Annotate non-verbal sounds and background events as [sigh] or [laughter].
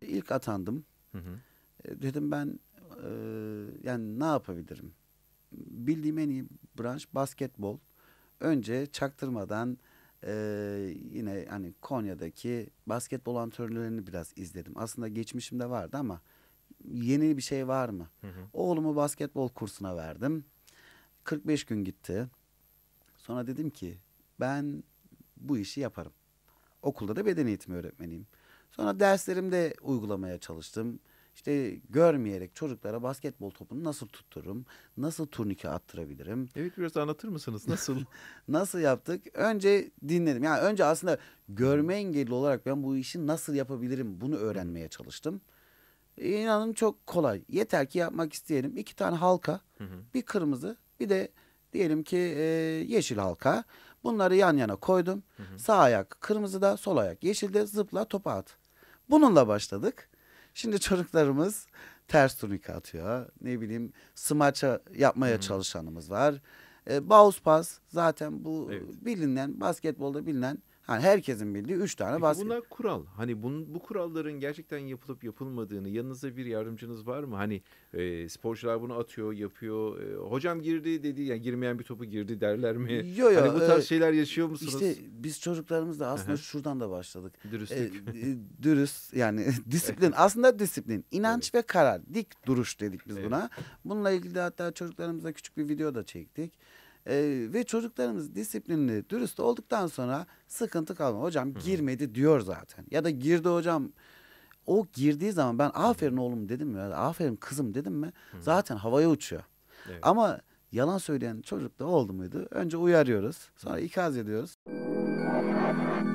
İlk atandım. Hı hı. E, dedim ben e, yani ne yapabilirim? Bildiğim en iyi branş basketbol. Önce çaktırmadan e, yine hani Konya'daki basketbol antrenörlerini biraz izledim. Aslında geçmişimde vardı ama yeni bir şey var mı? Hı hı. Oğlumu basketbol kursuna verdim. 45 gün gitti. Sonra dedim ki ben bu işi yaparım. Okulda da beden eğitimi öğretmeniyim. Sonra derslerimde uygulamaya çalıştım. İşte görmeyerek çocuklara basketbol topunu nasıl tuttururum? Nasıl turnike attırabilirim? Evet biraz anlatır mısınız? Nasıl? [laughs] nasıl yaptık? Önce dinledim. Yani önce aslında görme engelli olarak ben bu işi nasıl yapabilirim bunu öğrenmeye çalıştım. E, inanın çok kolay. Yeter ki yapmak isteyelim. İki tane halka, bir kırmızı, bir de Diyelim ki e, yeşil halka. Bunları yan yana koydum. Hı hı. Sağ ayak kırmızıda, sol ayak yeşilde zıpla topa at. Bununla başladık. Şimdi çocuklarımız ters turnike atıyor. Ne bileyim smaça yapmaya hı hı. çalışanımız var. E, bounce zaten bu evet. bilinen basketbolda bilinen yani herkesin bildiği üç tane Peki basket. Bunlar kural. Hani bunun, bu kuralların gerçekten yapılıp yapılmadığını yanınızda bir yardımcınız var mı? Hani e, sporcular bunu atıyor, yapıyor. E, hocam girdi dedi yani girmeyen bir topu girdi derler mi? Yok yok. hani bu tarz e, şeyler yaşıyor musunuz? İşte biz çocuklarımızla aslında Aha. şuradan da başladık. Dürüstlük. E, e, dürüst yani [laughs] disiplin. aslında disiplin. İnanç evet. ve karar. Dik duruş dedik biz evet. buna. Bununla ilgili hatta çocuklarımıza küçük bir video da çektik. E, ve çocuklarımız disiplinli, dürüst olduktan sonra sıkıntı kalmıyor. Hocam girmedi diyor zaten. Ya da girdi hocam. O girdiği zaman ben aferin oğlum dedim mi? Aferin kızım dedim mi? Zaten havaya uçuyor. Evet. Ama yalan söyleyen çocuk da oldu muydu? Önce uyarıyoruz. Sonra ikaz ediyoruz.